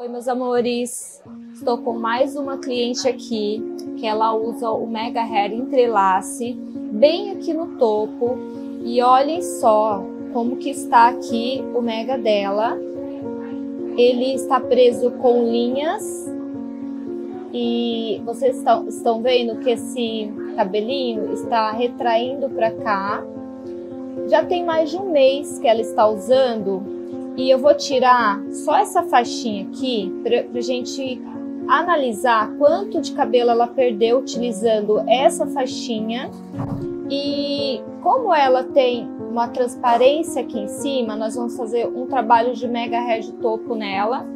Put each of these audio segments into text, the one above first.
Oi, meus amores. Estou com mais uma cliente aqui, que ela usa o Mega Hair Entrelace, bem aqui no topo. E olhem só como que está aqui o mega dela. Ele está preso com linhas. E vocês estão, estão vendo que esse cabelinho está retraindo para cá. Já tem mais de um mês que ela está usando e eu vou tirar só essa faixinha aqui para a gente analisar quanto de cabelo ela perdeu utilizando essa faixinha. E como ela tem uma transparência aqui em cima, nós vamos fazer um trabalho de mega red topo nela.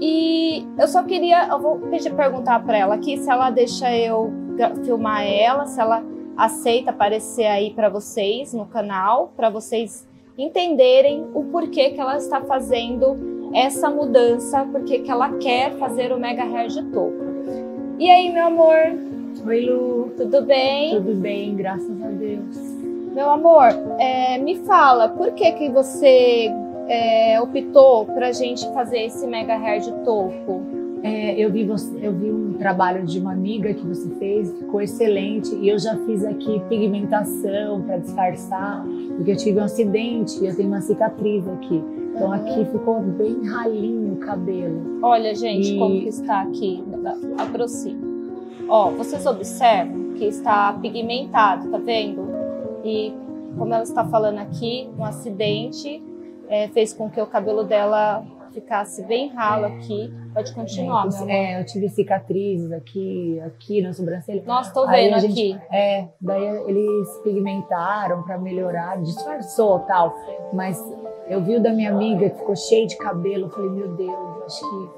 E eu só queria, eu vou pedir perguntar para ela aqui se ela deixa eu filmar ela, se ela aceita aparecer aí para vocês no canal, para vocês entenderem o porquê que ela está fazendo essa mudança, porque que ela quer fazer o mega hair de topo. E aí, meu amor? Oi, Lu. Tudo bem? Tudo bem, graças a Deus. Meu amor, é, me fala, por que que você é, optou para a gente fazer esse mega hair de topo? É, eu, vi você, eu vi um trabalho de uma amiga que você fez, ficou excelente. E eu já fiz aqui pigmentação para disfarçar, porque eu tive um acidente e eu tenho uma cicatriz aqui. Então aqui uhum. ficou bem ralinho o cabelo. Olha, gente, e... como que está aqui. Aproxima. Ó, vocês observam que está pigmentado, tá vendo? E como ela está falando aqui, um acidente é, fez com que o cabelo dela ficasse bem ralo aqui. Pode continuar, é, é, eu tive cicatrizes aqui, aqui na sobrancelha. Nossa, tô vendo gente, aqui. É, daí eles pigmentaram para melhorar, disfarçou tal. Mas eu vi o da minha amiga que ficou cheio de cabelo, eu falei, meu Deus, acho que,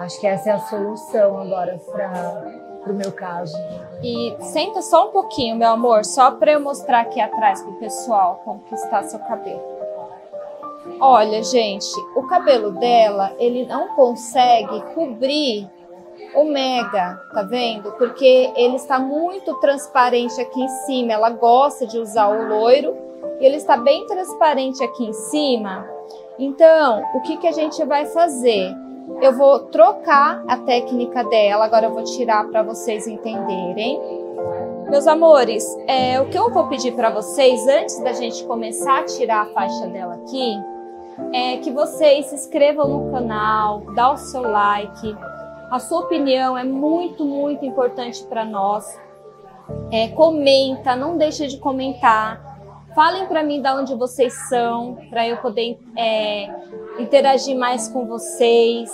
acho que essa é a solução agora para pro meu caso. E senta só um pouquinho, meu amor, só para eu mostrar aqui atrás pro pessoal como que está seu cabelo. Olha, gente, o cabelo dela, ele não consegue cobrir o mega, tá vendo? Porque ele está muito transparente aqui em cima. Ela gosta de usar o loiro e ele está bem transparente aqui em cima. Então, o que, que a gente vai fazer? Eu vou trocar a técnica dela, agora eu vou tirar para vocês entenderem. Meus amores, é, o que eu vou pedir para vocês, antes da gente começar a tirar a faixa dela aqui, é que vocês se inscrevam no canal, dá o seu like. A sua opinião é muito, muito importante para nós. É, comenta, não deixa de comentar. Falem para mim de onde vocês são, para eu poder é, interagir mais com vocês.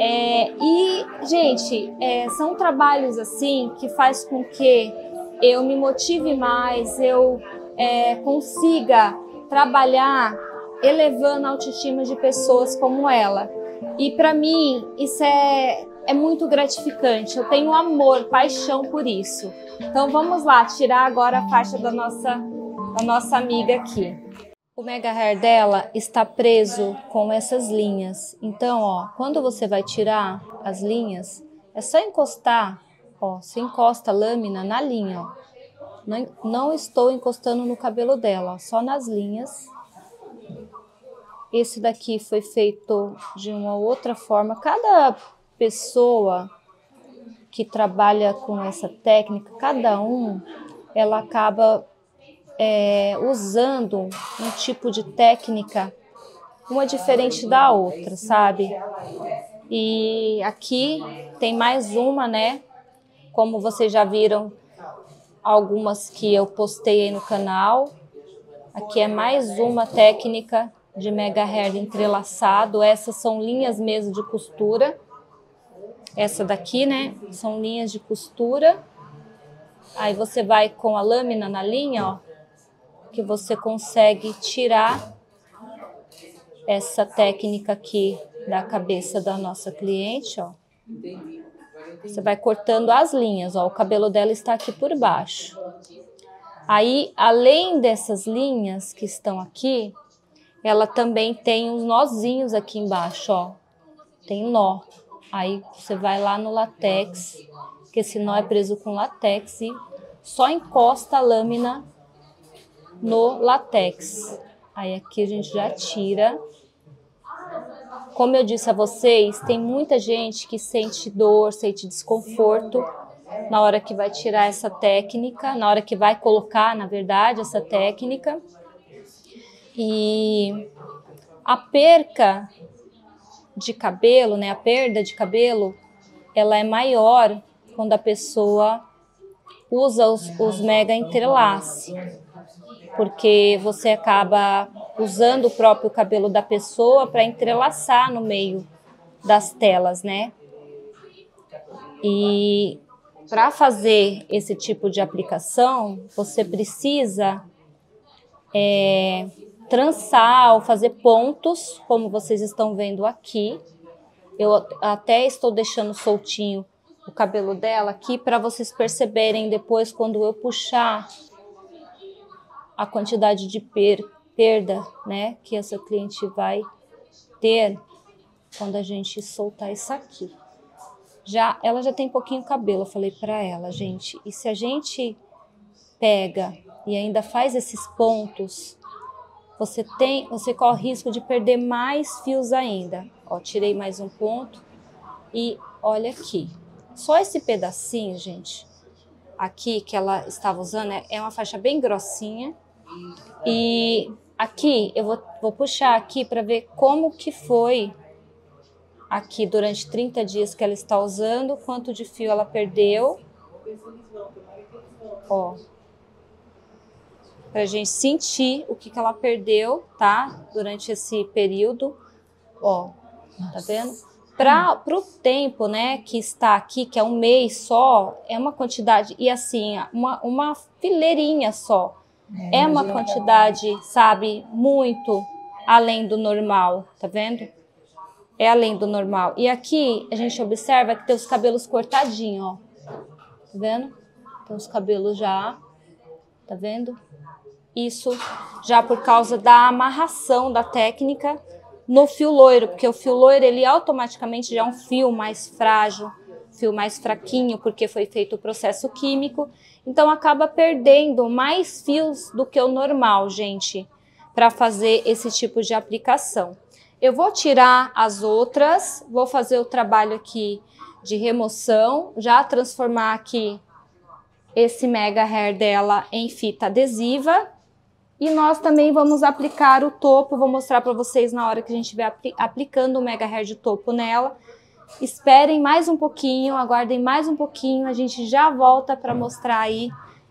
É, e, gente, é, são trabalhos assim que faz com que eu me motive mais, eu é, consiga trabalhar elevando a autoestima de pessoas como ela. E para mim isso é, é muito gratificante. Eu tenho amor, paixão por isso. Então vamos lá tirar agora a faixa da nossa da nossa amiga aqui. O mega hair dela está preso com essas linhas. Então, ó, quando você vai tirar as linhas, é só encostar, ó, você encosta a lâmina na linha, ó. Não, não estou encostando no cabelo dela, ó, só nas linhas esse daqui foi feito de uma outra forma. Cada pessoa que trabalha com essa técnica, cada um, ela acaba é, usando um tipo de técnica, uma diferente da outra, sabe? E aqui tem mais uma, né? Como vocês já viram, algumas que eu postei aí no canal. Aqui é mais uma técnica de megahertz entrelaçado. Essas são linhas mesmo de costura. Essa daqui, né? São linhas de costura. Aí você vai com a lâmina na linha, ó, que você consegue tirar essa técnica aqui da cabeça da nossa cliente, ó. Você vai cortando as linhas, ó. O cabelo dela está aqui por baixo. Aí, além dessas linhas que estão aqui, ela também tem uns nozinhos aqui embaixo, ó. Tem nó. Aí você vai lá no latex, que esse nó é preso com latex e só encosta a lâmina no latex. Aí aqui a gente já tira. Como eu disse a vocês, tem muita gente que sente dor, sente desconforto na hora que vai tirar essa técnica, na hora que vai colocar, na verdade, essa técnica. E a perca de cabelo, né, a perda de cabelo, ela é maior quando a pessoa usa os, os mega entrelace, porque você acaba usando o próprio cabelo da pessoa para entrelaçar no meio das telas, né? E para fazer esse tipo de aplicação, você precisa é, trançar ou fazer pontos, como vocês estão vendo aqui. Eu até estou deixando soltinho o cabelo dela aqui para vocês perceberem depois quando eu puxar a quantidade de per perda, né, que essa cliente vai ter quando a gente soltar isso aqui. Já ela já tem pouquinho cabelo, eu falei para ela, gente, e se a gente pega e ainda faz esses pontos, você tem, você corre risco de perder mais fios ainda. Ó, tirei mais um ponto e olha aqui. Só esse pedacinho, gente, aqui que ela estava usando é, é uma faixa bem grossinha e aqui eu vou, vou puxar aqui para ver como que foi aqui durante 30 dias que ela está usando, quanto de fio ela perdeu. Ó, para a gente sentir o que, que ela perdeu, tá? Durante esse período, ó, tá vendo? Para o tempo, né, que está aqui, que é um mês só, é uma quantidade, e assim, uma, uma fileirinha só. É, é uma quantidade, sabe, muito além do normal, tá vendo? É além do normal. E aqui a gente observa que tem os cabelos cortadinhos, ó. Tá vendo? Tem os cabelos já, tá vendo? isso já por causa da amarração da técnica no fio loiro, porque o fio loiro ele automaticamente já é um fio mais frágil, fio mais fraquinho, porque foi feito o processo químico, então acaba perdendo mais fios do que o normal, gente, para fazer esse tipo de aplicação. Eu vou tirar as outras, vou fazer o trabalho aqui de remoção, já transformar aqui esse mega hair dela em fita adesiva e nós também vamos aplicar o topo, vou mostrar para vocês na hora que a gente estiver apl aplicando o mega hair de topo nela. Esperem mais um pouquinho, aguardem mais um pouquinho, a gente já volta para mostrar aí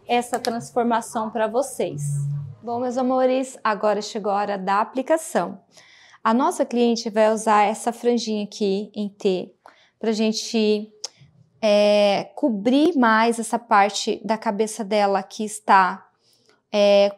essa transformação para vocês. Bom, meus amores, agora chegou a hora da aplicação. A nossa cliente vai usar essa franjinha aqui em T para gente é, cobrir mais essa parte da cabeça dela que está é,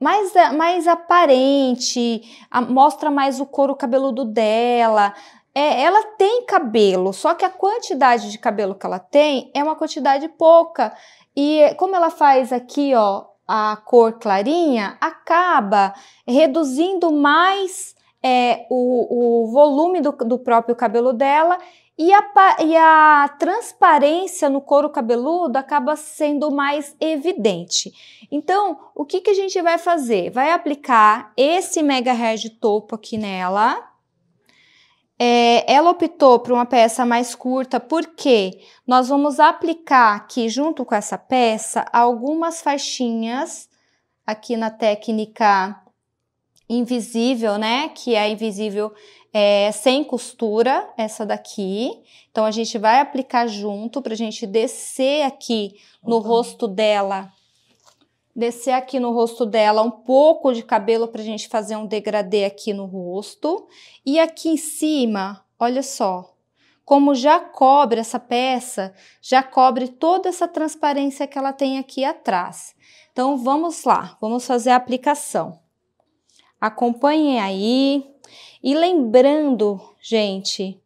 mais, mais aparente, a, mostra mais o couro cabeludo dela. É, ela tem cabelo, só que a quantidade de cabelo que ela tem é uma quantidade pouca. E como ela faz aqui, ó, a cor clarinha, acaba reduzindo mais é, o, o volume do, do próprio cabelo dela e a, e a, transparência no couro cabeludo acaba sendo mais evidente. Então, o que, que a gente vai fazer? Vai aplicar esse mega hair de topo aqui nela. É, ela optou por uma peça mais curta porque nós vamos aplicar aqui junto com essa peça algumas faixinhas aqui na técnica invisível, né? Que é invisível é, sem costura, essa daqui. Então, a gente vai aplicar junto pra gente descer aqui no uhum. rosto dela. Descer aqui no rosto dela um pouco de cabelo pra gente fazer um degradê aqui no rosto. E aqui em cima, olha só. Como já cobre essa peça, já cobre toda essa transparência que ela tem aqui atrás. Então, vamos lá, vamos fazer a aplicação. Acompanhem aí e lembrando, gente,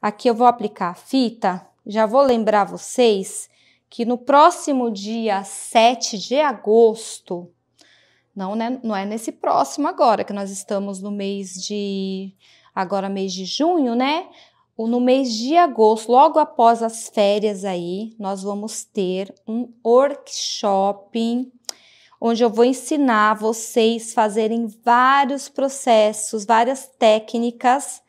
aqui eu vou aplicar a fita, já vou lembrar vocês que no próximo dia 7 de agosto, não, né, não é nesse próximo agora, que nós estamos no mês de. Agora, mês de junho, né? No mês de agosto, logo após as férias aí, nós vamos ter um workshop onde eu vou ensinar vocês fazerem vários processos, várias técnicas,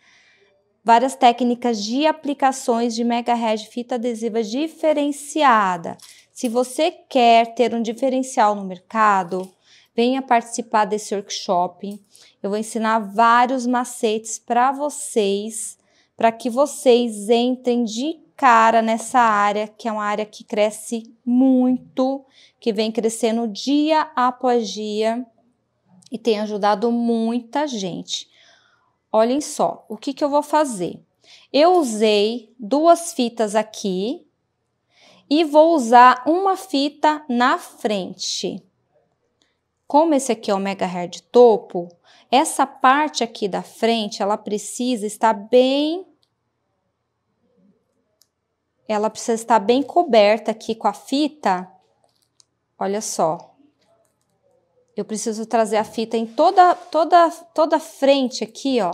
várias técnicas de aplicações de mega red fita adesiva diferenciada. Se você quer ter um diferencial no mercado, venha participar desse workshop. Eu vou ensinar vários macetes para vocês, para que vocês entrem de cara nessa área, que é uma área que cresce muito, que vem crescendo dia após dia e tem ajudado muita gente. Olhem só, o que, que eu vou fazer? Eu usei duas fitas aqui e vou usar uma fita na frente. Como esse aqui é o mega hair de topo, essa parte aqui da frente, ela precisa estar bem ela precisa estar bem coberta aqui com a fita Olha só. Eu preciso trazer a fita em toda, toda, toda frente aqui, ó.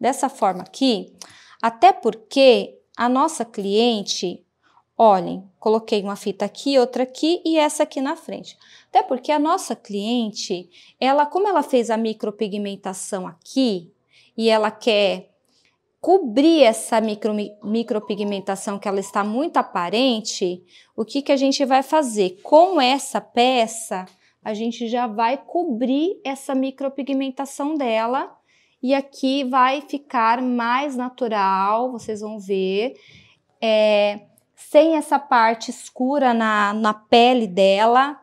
Dessa forma aqui. Até porque a nossa cliente, olhem, coloquei uma fita aqui, outra aqui e essa aqui na frente. Até porque a nossa cliente, ela, como ela fez a micropigmentação aqui e ela quer cobrir essa micro, micropigmentação que ela está muito aparente, o que, que a gente vai fazer? Com essa peça, a gente já vai cobrir essa micropigmentação dela e aqui vai ficar mais natural, vocês vão ver, é, sem essa parte escura na, na pele dela,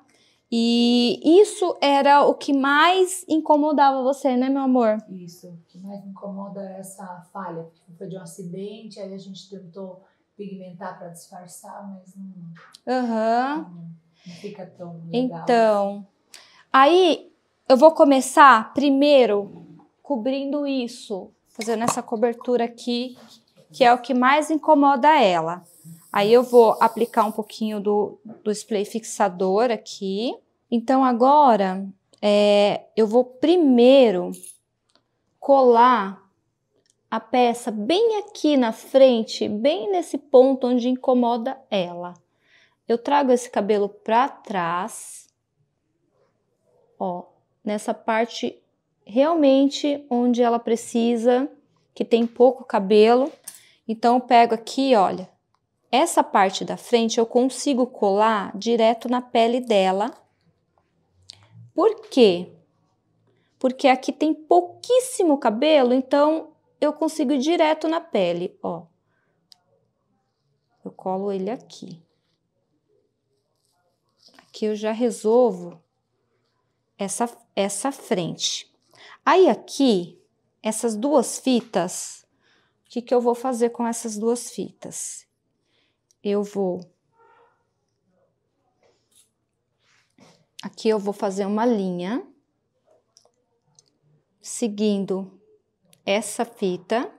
e isso era o que mais incomodava você, né, meu amor? Isso, o que mais incomoda é essa falha, porque tipo, foi de um acidente, aí a gente tentou pigmentar para disfarçar, mas não, uhum. não, não fica tão legal. Então, assim. aí eu vou começar primeiro cobrindo isso, fazendo essa cobertura aqui, que é o que mais incomoda ela. Aí eu vou aplicar um pouquinho do, do spray fixador aqui. Então agora é, eu vou primeiro colar a peça bem aqui na frente, bem nesse ponto onde incomoda ela. Eu trago esse cabelo para trás, ó, nessa parte realmente onde ela precisa, que tem pouco cabelo. Então eu pego aqui, olha, essa parte da frente eu consigo colar direto na pele dela. Por quê? Porque aqui tem pouquíssimo cabelo, então eu consigo ir direto na pele, ó. Eu colo ele aqui. Aqui eu já resolvo essa, essa frente. Aí aqui, essas duas fitas, o que, que eu vou fazer com essas duas fitas? eu vou. Aqui eu vou fazer uma linha seguindo essa fita,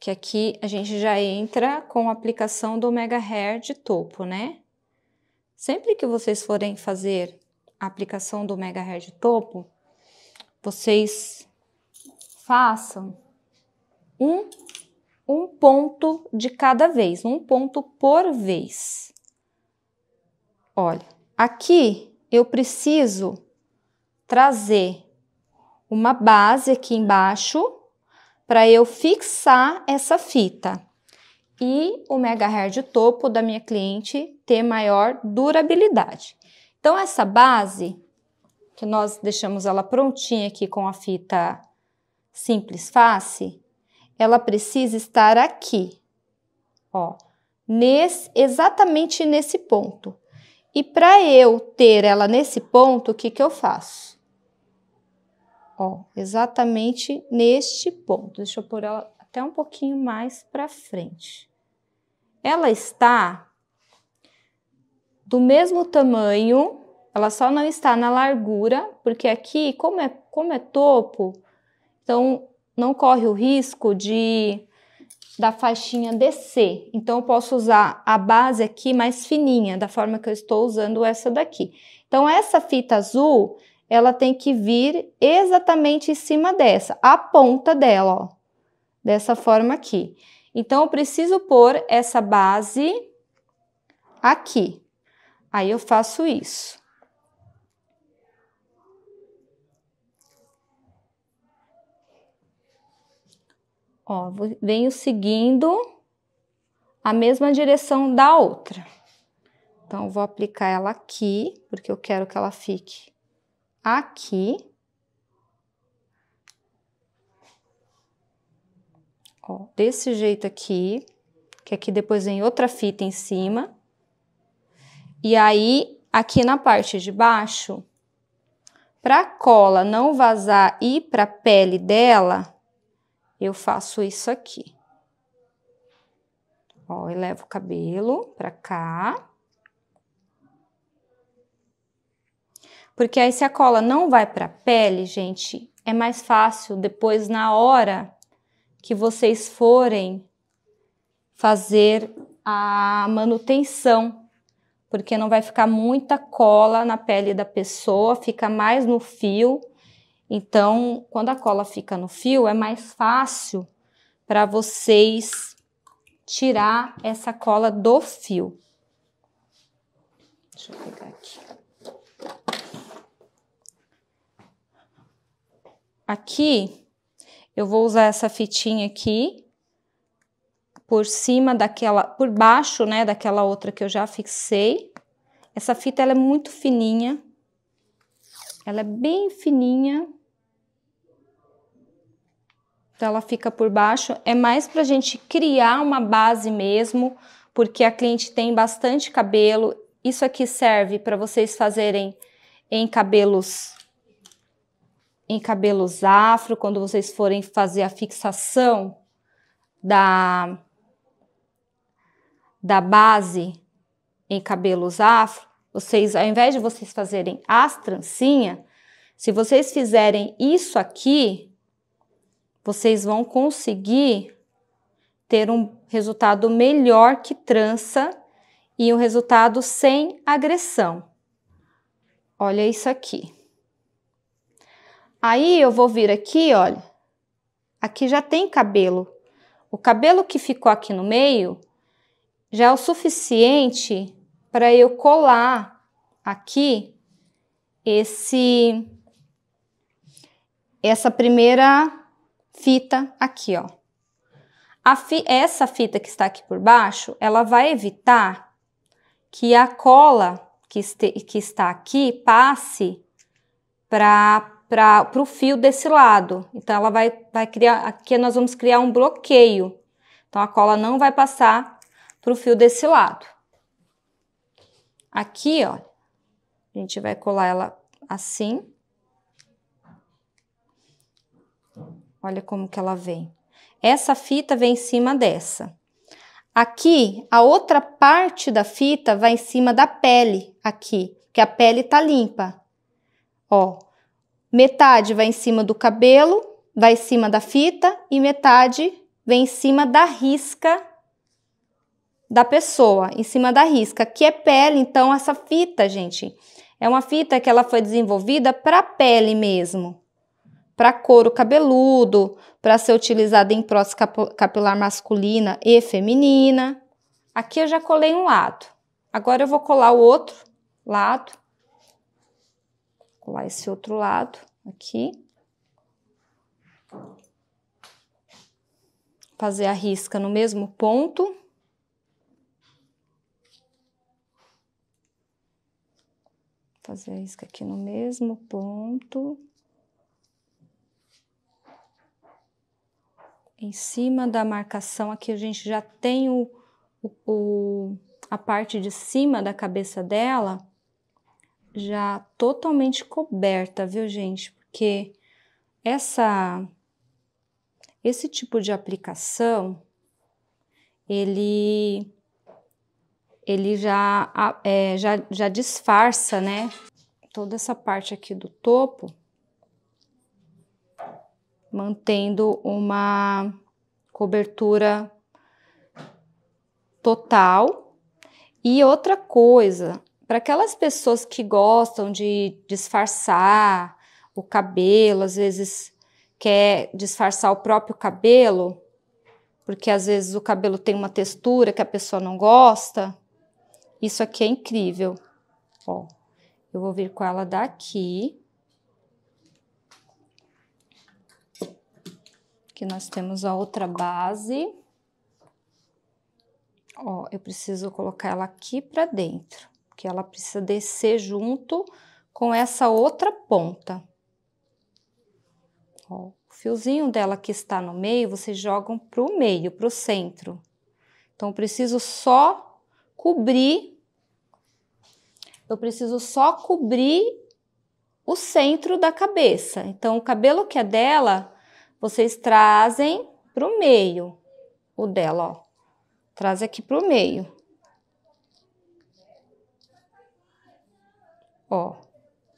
que aqui a gente já entra com a aplicação do Mega Hair de topo, né? Sempre que vocês forem fazer a aplicação do Mega Hair de topo, vocês façam um um ponto de cada vez, um ponto por vez. Olha, aqui eu preciso trazer uma base aqui embaixo para eu fixar essa fita e o megahertz de topo da minha cliente ter maior durabilidade. Então essa base que nós deixamos ela prontinha aqui com a fita simples face, ela precisa estar aqui, ó, nesse, exatamente nesse ponto. E para eu ter ela nesse ponto, o que, que eu faço? Ó, exatamente neste ponto. Deixa eu pôr ela até um pouquinho mais para frente. Ela está do mesmo tamanho, ela só não está na largura, porque aqui, como é, como é topo, então não corre o risco de da faixinha descer. Então, eu posso usar a base aqui mais fininha, da forma que eu estou usando essa daqui. Então, essa fita azul, ela tem que vir exatamente em cima dessa, a ponta dela, ó. Dessa forma aqui. Então, eu preciso pôr essa base aqui. Aí, eu faço isso. Ó, venho seguindo a mesma direção da outra. Então, vou aplicar ela aqui, porque eu quero que ela fique aqui. Ó, desse jeito aqui, que aqui depois vem outra fita em cima. E aí, aqui na parte de baixo, para a cola não vazar e para a pele dela, eu faço isso aqui. Ó, eu levo o cabelo pra cá. Porque aí se a cola não vai pra pele, gente, é mais fácil depois na hora que vocês forem fazer a manutenção, porque não vai ficar muita cola na pele da pessoa, fica mais no fio então, quando a cola fica no fio, é mais fácil para vocês tirar essa cola do fio. Deixa eu pegar aqui. Aqui, eu vou usar essa fitinha aqui por cima daquela, por baixo, né, daquela outra que eu já fixei. Essa fita ela é muito fininha, ela é bem fininha. Então, ela fica por baixo. É mais para a gente criar uma base mesmo, porque a cliente tem bastante cabelo. Isso aqui serve para vocês fazerem em cabelos em cabelos afro, quando vocês forem fazer a fixação da da base em cabelos afro, vocês, ao invés de vocês fazerem as trancinhas, se vocês fizerem isso aqui, vocês vão conseguir ter um resultado melhor que trança e um resultado sem agressão. Olha isso aqui. Aí eu vou vir aqui, olha. Aqui já tem cabelo. O cabelo que ficou aqui no meio já é o suficiente para eu colar aqui esse essa primeira fita aqui, ó. Fi, essa fita que está aqui por baixo, ela vai evitar que a cola que, este, que está aqui passe para o fio desse lado. Então, ela vai, vai criar, aqui nós vamos criar um bloqueio. Então, a cola não vai passar para o fio desse lado. Aqui, ó, a gente vai colar ela assim. Olha como que ela vem. Essa fita vem em cima dessa. Aqui, a outra parte da fita vai em cima da pele, aqui, que a pele tá limpa. Ó, metade vai em cima do cabelo, vai em cima da fita e metade vem em cima da risca da pessoa em cima da risca, que é pele. Então, essa fita, gente, é uma fita que ela foi desenvolvida para pele mesmo, para couro cabeludo, para ser utilizada em prótese capilar masculina e feminina. Aqui eu já colei um lado. Agora eu vou colar o outro lado. colar esse outro lado aqui. Fazer a risca no mesmo ponto. fazer a isca aqui no mesmo ponto. Em cima da marcação aqui a gente já tem o, o, a parte de cima da cabeça dela já totalmente coberta, viu gente? Porque essa esse tipo de aplicação ele ele já, é, já, já disfarça, né? Toda essa parte aqui do topo, mantendo uma cobertura total. E outra coisa, para aquelas pessoas que gostam de disfarçar o cabelo, às vezes quer disfarçar o próprio cabelo, porque às vezes o cabelo tem uma textura que a pessoa não gosta, isso aqui é incrível. Ó, eu vou vir com ela daqui. Aqui nós temos a outra base. Ó, eu preciso colocar ela aqui para dentro, porque ela precisa descer junto com essa outra ponta. Ó, o fiozinho dela que está no meio, vocês jogam para o meio, para o centro. Então, preciso só cobrir. Eu preciso só cobrir o centro da cabeça. Então, o cabelo que é dela, vocês trazem para o meio. O dela, ó. Traz aqui para o meio. Ó.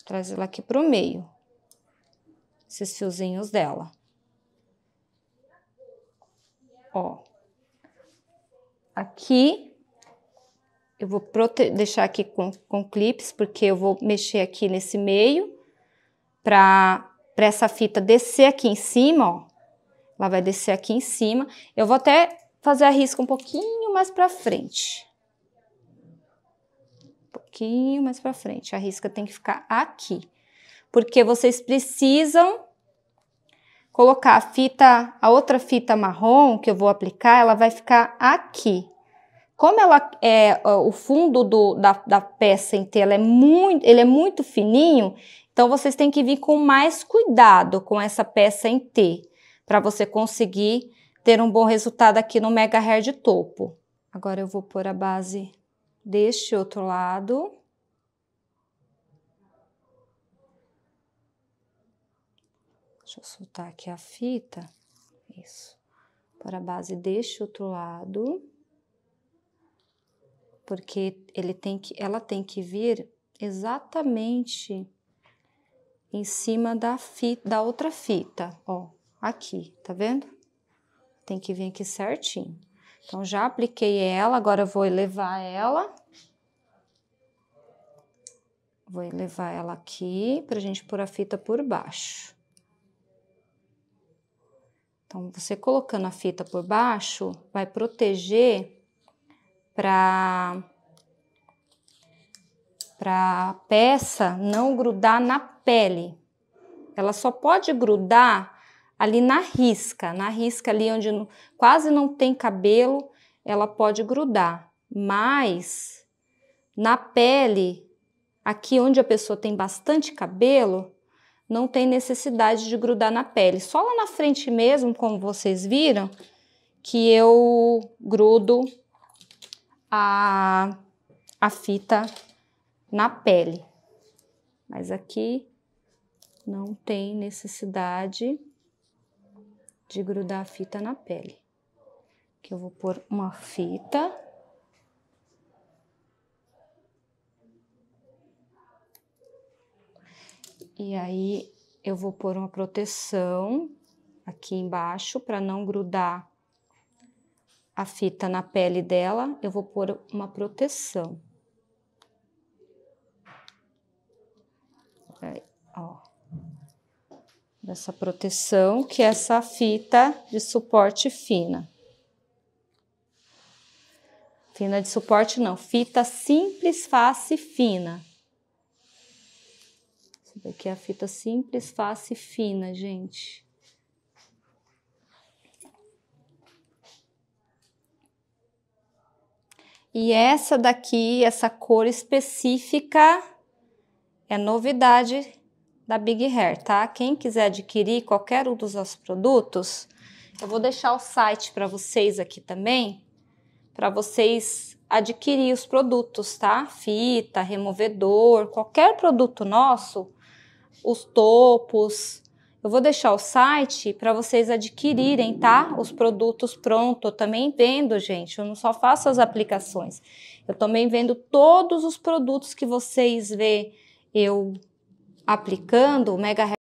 Traz ela aqui para o meio. Esses fiozinhos dela. Ó. Aqui eu vou deixar aqui com, com clips, porque eu vou mexer aqui nesse meio para essa fita descer aqui em cima, ó. Ela vai descer aqui em cima. Eu vou até fazer a risca um pouquinho mais para frente. Um pouquinho mais para frente. A risca tem que ficar aqui. Porque vocês precisam colocar a fita, a outra fita marrom que eu vou aplicar, ela vai ficar aqui como ela é o fundo do, da, da peça inteira é muito, ele é muito fininho, então vocês têm que vir com mais cuidado com essa peça em T para você conseguir ter um bom resultado aqui no mega hair de topo. Agora eu vou pôr a base deste outro lado. Deixa eu soltar aqui a fita. Isso. Pôr a base deste outro lado porque ele tem que, ela tem que vir exatamente em cima da fita, da outra fita, ó, aqui, tá vendo? Tem que vir aqui certinho. Então já apliquei ela, agora vou elevar ela. Vou elevar ela aqui pra gente pôr a fita por baixo. Então, você colocando a fita por baixo, vai proteger para para a peça não grudar na pele. Ela só pode grudar ali na risca, na risca ali onde quase não tem cabelo, ela pode grudar, mas na pele, aqui onde a pessoa tem bastante cabelo, não tem necessidade de grudar na pele. Só lá na frente mesmo, como vocês viram, que eu grudo a, a fita na pele. Mas aqui não tem necessidade de grudar a fita na pele. Que eu vou pôr uma fita. E aí eu vou pôr uma proteção aqui embaixo para não grudar a fita na pele dela, eu vou pôr uma proteção. Aí, ó. Dessa proteção, que é essa fita de suporte fina. Fina de suporte não, fita simples face fina. Essa daqui é a fita simples face fina, gente. E essa daqui, essa cor específica, é novidade da Big Hair, tá? Quem quiser adquirir qualquer um dos nossos produtos, eu vou deixar o site para vocês aqui também, para vocês adquirir os produtos, tá? Fita, removedor, qualquer produto nosso, os topos, eu vou deixar o site para vocês adquirirem, tá? Os produtos pronto. Eu também vendo, gente. Eu não só faço as aplicações. Eu também vendo todos os produtos que vocês vê eu aplicando, o Mega